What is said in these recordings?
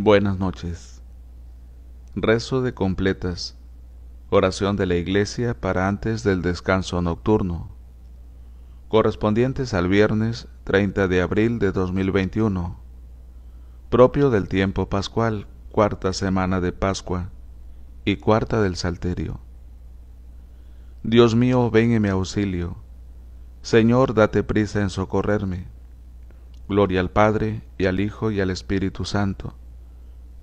Buenas noches. Rezo de completas. Oración de la Iglesia para antes del descanso nocturno. Correspondientes al viernes 30 de abril de 2021. Propio del tiempo pascual, cuarta semana de Pascua y cuarta del Salterio. Dios mío, ven en mi auxilio. Señor, date prisa en socorrerme. Gloria al Padre, y al Hijo, y al Espíritu Santo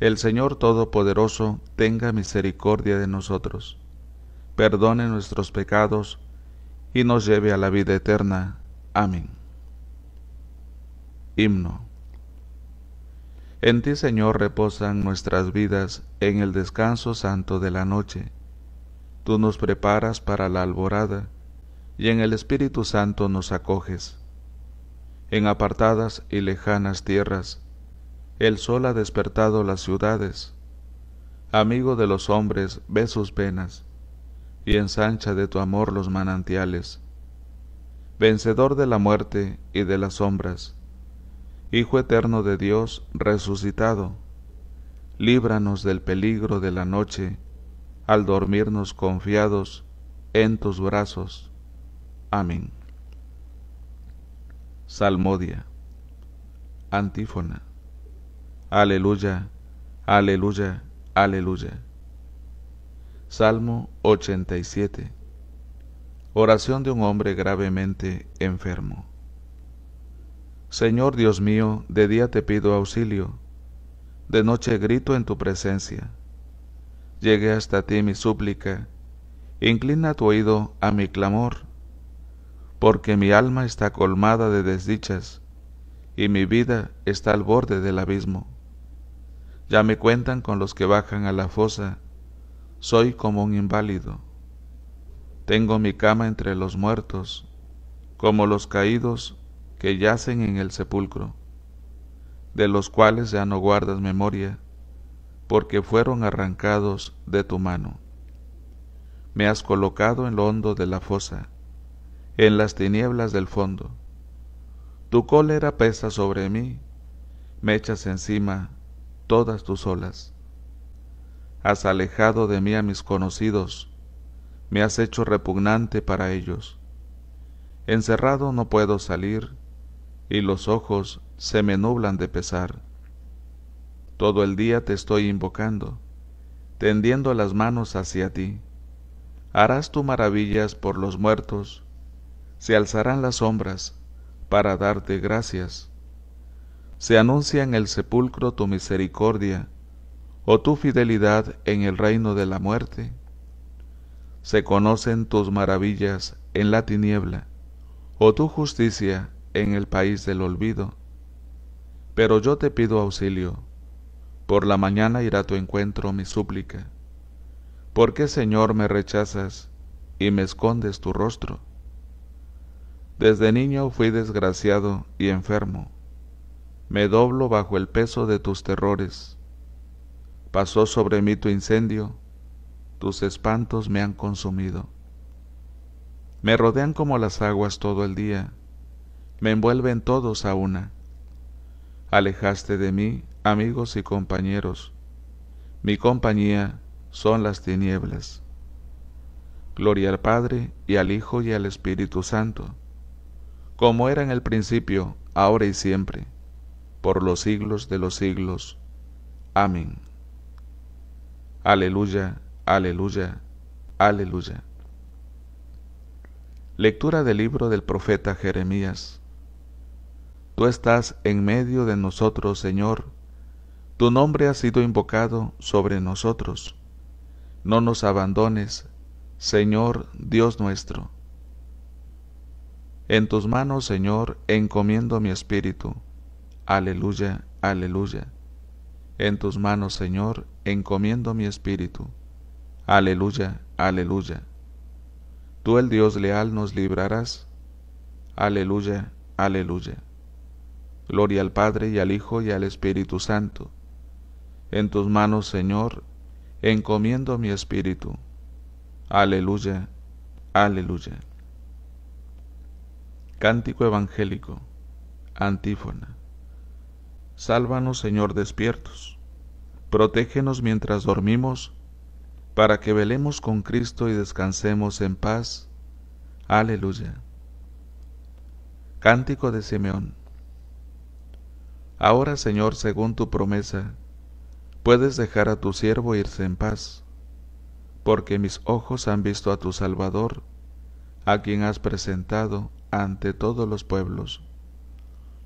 El Señor Todopoderoso tenga misericordia de nosotros, perdone nuestros pecados y nos lleve a la vida eterna. Amén. Himno. En ti, Señor, reposan nuestras vidas en el descanso santo de la noche. Tú nos preparas para la alborada y en el Espíritu Santo nos acoges. En apartadas y lejanas tierras, el sol ha despertado las ciudades. Amigo de los hombres, ve sus penas, y ensancha de tu amor los manantiales. Vencedor de la muerte y de las sombras, Hijo eterno de Dios, resucitado, líbranos del peligro de la noche, al dormirnos confiados en tus brazos. Amén. Salmodia. Antífona. Aleluya, aleluya, aleluya. Salmo 87. Oración de un hombre gravemente enfermo. Señor Dios mío, de día te pido auxilio, de noche grito en tu presencia. Llegué hasta ti mi súplica, inclina tu oído a mi clamor, porque mi alma está colmada de desdichas y mi vida está al borde del abismo. Ya me cuentan con los que bajan a la fosa. Soy como un inválido. Tengo mi cama entre los muertos, como los caídos que yacen en el sepulcro, de los cuales ya no guardas memoria, porque fueron arrancados de tu mano. Me has colocado en lo hondo de la fosa, en las tinieblas del fondo. Tu cólera pesa sobre mí, me echas encima todas tus olas. Has alejado de mí a mis conocidos, me has hecho repugnante para ellos. Encerrado no puedo salir, y los ojos se me nublan de pesar. Todo el día te estoy invocando, tendiendo las manos hacia ti. Harás tu maravillas por los muertos, se alzarán las sombras para darte gracias se anuncia en el sepulcro tu misericordia, o oh tu fidelidad en el reino de la muerte. Se conocen tus maravillas en la tiniebla, o oh tu justicia en el país del olvido. Pero yo te pido auxilio, por la mañana irá tu encuentro mi súplica. ¿Por qué, Señor, me rechazas y me escondes tu rostro? Desde niño fui desgraciado y enfermo me doblo bajo el peso de tus terrores. Pasó sobre mí tu incendio, tus espantos me han consumido. Me rodean como las aguas todo el día, me envuelven todos a una. Alejaste de mí, amigos y compañeros, mi compañía son las tinieblas. Gloria al Padre y al Hijo y al Espíritu Santo, como era en el principio, ahora y siempre por los siglos de los siglos. Amén. Aleluya, aleluya, aleluya. Lectura del libro del profeta Jeremías. Tú estás en medio de nosotros, Señor. Tu nombre ha sido invocado sobre nosotros. No nos abandones, Señor Dios nuestro. En tus manos, Señor, encomiendo mi espíritu Aleluya, aleluya. En tus manos, Señor, encomiendo mi espíritu. Aleluya, aleluya. Tú, el Dios leal, nos librarás. Aleluya, aleluya. Gloria al Padre y al Hijo y al Espíritu Santo. En tus manos, Señor, encomiendo mi espíritu. Aleluya, aleluya. Cántico Evangélico, antífona. Sálvanos, Señor, despiertos. Protégenos mientras dormimos, para que velemos con Cristo y descansemos en paz. Aleluya. Cántico de Simeón. Ahora, Señor, según tu promesa, puedes dejar a tu siervo irse en paz, porque mis ojos han visto a tu Salvador, a quien has presentado ante todos los pueblos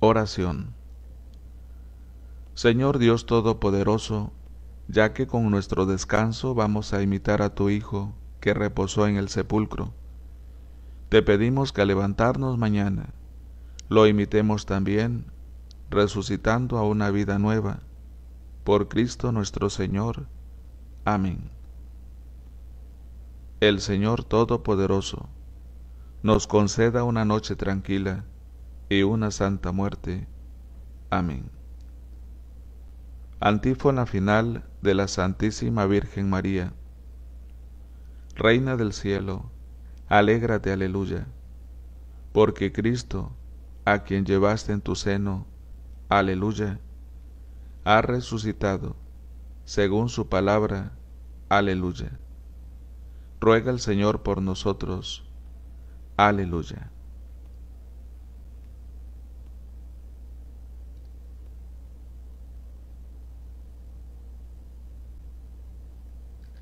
Oración. Señor Dios Todopoderoso, ya que con nuestro descanso vamos a imitar a tu Hijo que reposó en el sepulcro, te pedimos que al levantarnos mañana lo imitemos también, resucitando a una vida nueva, por Cristo nuestro Señor. Amén. El Señor Todopoderoso nos conceda una noche tranquila, y una santa muerte. Amén. Antífona final de la Santísima Virgen María. Reina del cielo, alégrate, aleluya, porque Cristo, a quien llevaste en tu seno, aleluya, ha resucitado, según su palabra, aleluya. Ruega el Señor por nosotros, aleluya.